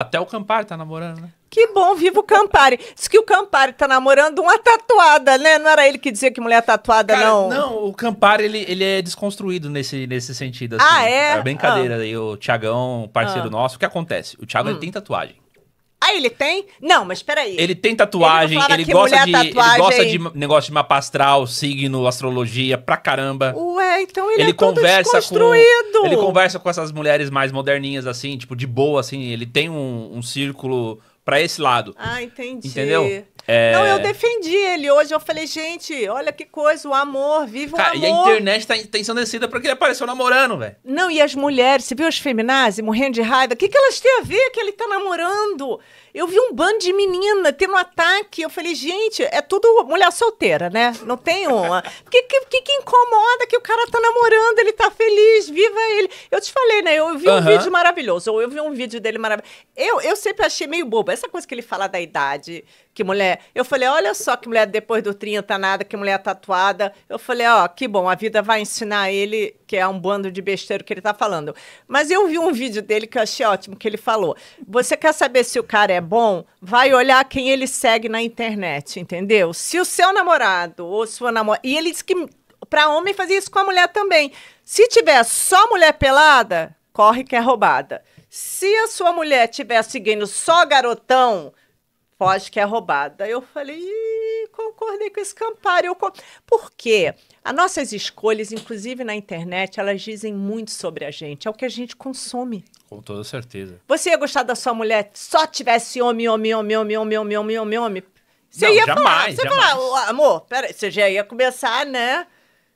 Até o Campari tá namorando, né? Que bom, viva o Campari. Diz que o Campari tá namorando uma tatuada, né? Não era ele que dizia que mulher tatuada, Cara, não. Não, o Campari, ele, ele é desconstruído nesse, nesse sentido. Assim. Ah, é? É brincadeira. Ah. o Tiagão, parceiro ah. nosso, o que acontece? O Thiago, hum. ele tem tatuagem. Ah, ele tem? Não, mas peraí. Ele tem tatuagem, ele, ele gosta de, tatuagem... ele gosta de negócio de mapa astral, signo, astrologia, pra caramba. Ué, então ele, ele é conversa com Ele conversa com essas mulheres mais moderninhas, assim, tipo, de boa, assim. Ele tem um, um círculo pra esse lado. Ah, entendi. Entendeu? É... Não, eu defendi ele hoje. Eu falei, gente, olha que coisa, o amor, viva Cara, o amor. E a internet tá, tá ensandecida porque ele apareceu namorando, velho. Não, e as mulheres, você viu as feminazes morrendo de raiva? O que, que elas têm a ver que ele tá namorando? Eu vi um bando de menina tendo um ataque. Eu falei, gente, é tudo mulher solteira, né? Não tem uma. O que, que, que, incomoda que o cara tá namorando, ele tá feliz, viva ele. Eu te falei, né? Eu vi um vídeo maravilhoso, ou eu vi um vídeo dele maravilhoso. Eu, eu sempre achei meio bobo. Essa coisa que ele fala da idade, que mulher eu falei, olha só que mulher depois do 30, tá nada, que mulher tatuada. Eu falei, ó, oh, que bom, a vida vai ensinar ele que é um bando de besteiro que ele tá falando. Mas eu vi um vídeo dele que eu achei ótimo, que ele falou: você quer saber se o cara é bom? Vai olhar quem ele segue na internet, entendeu? Se o seu namorado ou sua namorada. E ele disse que para homem fazia isso com a mulher também. Se tiver só mulher pelada, corre que é roubada. Se a sua mulher tiver seguindo só garotão, foge que é roubada. Eu falei, concordei com esse Campari. Eu... Por quê? As nossas escolhas, inclusive na internet, elas dizem muito sobre a gente. É o que a gente consome. Com toda certeza. Você ia gostar da sua mulher só tivesse homem, homem, homem, homem, homem, homem, homem, homem? Você não, ia jamais, falar, você jamais. falar, amor, peraí, você já ia começar, né?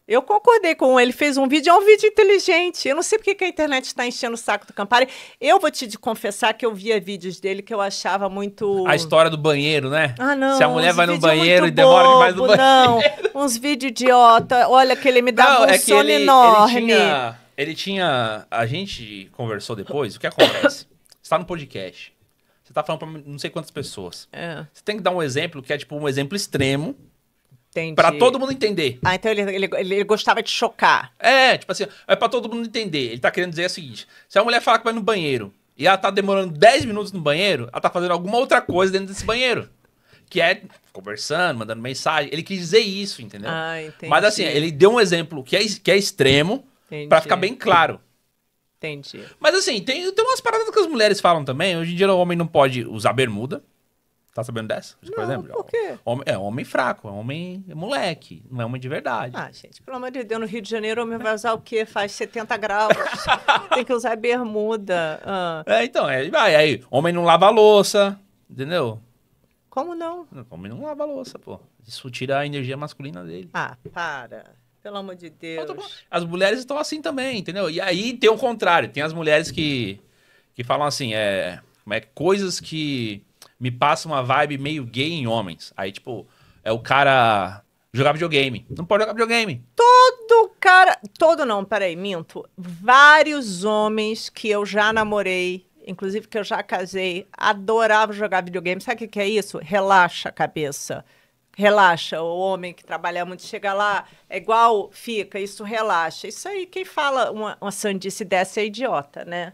Eu concordei com ele, fez um vídeo, é um vídeo inteligente. Eu não sei porque que a internet está enchendo o saco do Campari. Eu vou te confessar que eu via vídeos dele que eu achava muito. A história do banheiro, né? Ah, não. Se a mulher vai no banheiro e demora bobo, demais no banheiro. Não, uns vídeos idiota. Olha, que ele me dava não, um é sono ele, enorme. Ele tinha, ele tinha. A gente conversou depois. O que acontece? Você está no podcast. Você está falando para não sei quantas pessoas. É. Você tem que dar um exemplo que é tipo um exemplo extremo Entendi. Pra todo mundo entender. Ah, então ele, ele, ele gostava de chocar. É, tipo assim, é pra todo mundo entender. Ele tá querendo dizer o seguinte: se a mulher falar que vai no banheiro e ela tá demorando 10 minutos no banheiro, ela tá fazendo alguma outra coisa dentro desse banheiro. Que é conversando, mandando mensagem. Ele quis dizer isso, entendeu? Ah, entendi. Mas assim, ele deu um exemplo que é, que é extremo para ficar bem claro. Entendi. Mas assim, tem, tem umas paradas que as mulheres falam também. Hoje em dia o homem não pode usar bermuda. Tá sabendo dessa? Não, por exemplo? É por quê? Homem, é homem fraco, é homem é moleque, não é homem de verdade. Ah, gente, pelo amor de Deus, no Rio de Janeiro, homem vai usar o quê? Faz 70 graus, tem que usar bermuda. Ah. É, então, é, vai, aí, homem não lava louça, entendeu? Como não? Homem não lava louça, pô. Isso tira a energia masculina dele. Ah, para. Pelo amor de Deus. As mulheres estão assim também, entendeu? E aí tem o contrário. Tem as mulheres que, que falam assim, é, como é coisas que me passa uma vibe meio gay em homens. Aí, tipo, é o cara jogar videogame. Não pode jogar videogame. Todo cara. Todo não, peraí, minto. Vários homens que eu já namorei, inclusive que eu já casei, adoravam jogar videogame. Sabe o que é isso? Relaxa a cabeça. Relaxa, o homem que trabalha muito chega lá, é igual fica, isso relaxa. Isso aí, quem fala uma, uma sandice dessa é idiota, né?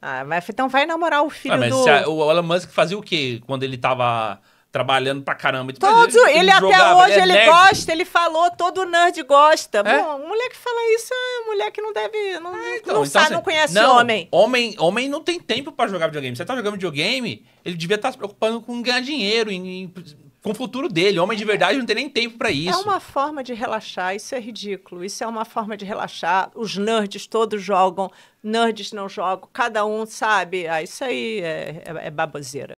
Ah, vai, então vai namorar o filho ah, mas do... A, o Elon Musk fazia o quê quando ele tava trabalhando pra caramba? Ele, Todos, ele, ele até hoje, ele, é ele gosta, ele falou, todo nerd gosta. É? Bom, mulher que fala isso é mulher que não deve, não, ah, então, não então, sabe, assim, não conhece não, homem. homem. Homem não tem tempo pra jogar videogame. Você tá jogando videogame, ele devia estar tá se preocupando com ganhar dinheiro, em, em com o futuro dele. Homem de verdade não tem nem tempo para é isso. É uma forma de relaxar, isso é ridículo. Isso é uma forma de relaxar. Os nerds todos jogam, nerds não jogam, cada um sabe. Ah, isso aí é, é, é baboseira.